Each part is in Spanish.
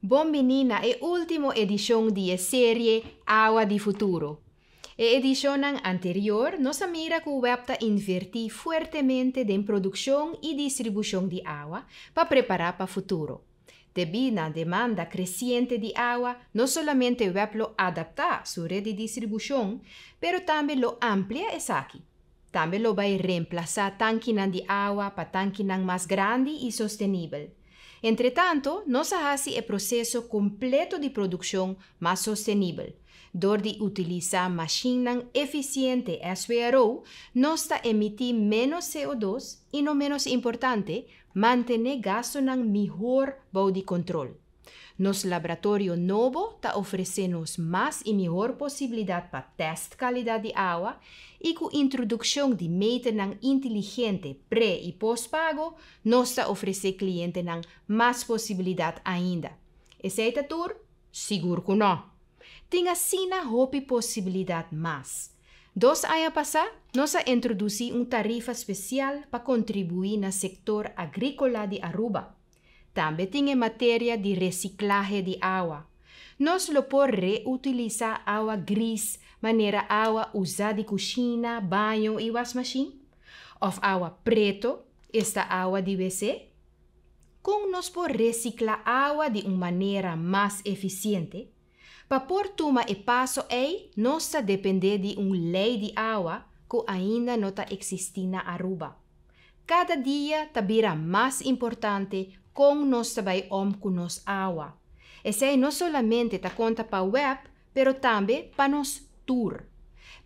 Bombinina la e última edición de la serie Agua de Futuro. la e edición anterior, nos mira que webta fuertemente en producción producción y distribución de agua para preparar para futuro. Debido demanda creciente de agua, no solamente lo adapta su su red de distribución, pero también lo amplia e aquí. También lo a reemplazar tanques de agua para tanques más grande y sostenible. Entretanto, nos hace un proceso completo de producción más sostenible, Dordi utiliza machine eficiente SVRO, nos ta emitir menos CO2 y, no menos importante, mantener gasto mejor body control. Nos laboratório Novo ta oferecemos mais e melhor possibilidade para teste qualidade de água e com introdução de meter inteligente pré e pós-pago, nos ta oferece cliente nang mais possibilidade ainda. Essa tour? Seguro que não. Tinha sina hopi possibilidade mais. Dos anos passados, nós introduzimos uma tarifa especial para contribuir no setor agrícola de Aruba também em matéria de reciclagem de água, nós lo por reutilizar água gris, maneira água usada de banho e wash machine, ou água preto, esta água de WC. Como nós por reciclar água de uma maneira mais eficiente? Para por tomar e passo ei, nos depender de um lei de água que ainda não está existindo na Aruba. Cada dia tabira mais importante con nos sabay om nos agua? Ese no solamente ta conta pa web, pero tambe pa nos tour.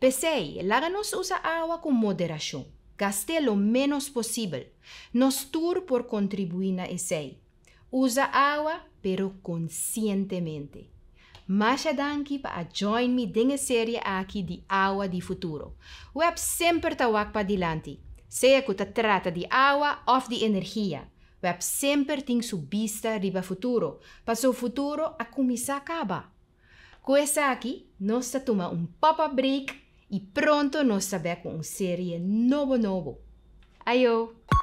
Pesei, laga nos usa agua con moderación. Gaste lo menos posible. Nos tour por contribuir a ese. Usa agua, pero conscientemente. Masha danki pa a join me dinge serie aquí di agua di futuro. Web siempre ta pa dilanti. Sea que ta trata di agua of di energía. Web sempre tem sua vista riba futuro, pois o futuro a começar acabar. Com essa aqui, nós toma um pop brick break e pronto nós sabemos com uma série novo novo. ó